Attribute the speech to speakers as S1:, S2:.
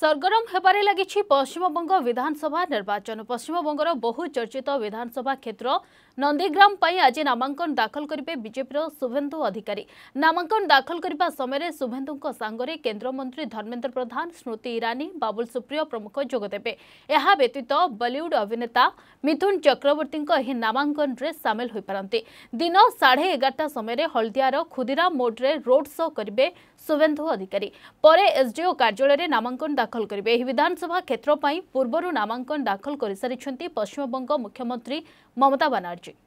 S1: সরগরম হবারে লাগিছি পশ্চিমবঙ্গ বিধানসভা নির্বাচন পশ্চিমবঙ্গর বহু চর্চিত বিধানসভা ক্ষেত্র নন্দীগ্রাম পাই আজি নামাঙ্কন দাখল করিবে বিজেপির শুভেন্দু অধিকারী নামাঙ্কন দাখল করিবা সময়ে শুভেন্দুঙ্ক সাঙ্গরে কেন্দ্রমন্ত্রী ধর্মেন্দ্র প্রধান স্মৃতি ইরানি বাবুল সুপ্রিয় প্রমুখ যোগদেবে ଏହା ବ୍ୟତୀତ ବଲିଉଡ୍ ଅଭିନେତା ମିଥୁନ ଚକ୍ରବର୍ତ୍ତୀଙ୍କ ଏହି ନାମାଙ୍କନରେ ସାମିଲ ହୋଇପାରନ୍ତି ଦିନ ସାଢ଼େ ଏଗାରଟା ସମୟରେ ହଳଦିଆର ଖୁଦିରାମ ମୋଡ଼ରେ ରୋଡ୍ ଶୋ କରିବେ ଶୁଭେନ୍ଦୁ ଅଧିକାରୀ ପରେ ଏସ୍ଡିଓ କାର୍ଯ୍ୟାଳୟରେ ନାମାଙ୍କନ ଦାଖଲ କରିବେ ଏହି ବିଧାନସଭା କ୍ଷେତ୍ର ପାଇଁ ପୂର୍ବରୁ ନାମାଙ୍କନ ଦାଖଲ କରିସାରିଛନ୍ତି ପଶ୍ଚିମବଙ୍ଗ ମୁଖ୍ୟମନ୍ତ୍ରୀ ମମତା ବାନାର୍ଜୀ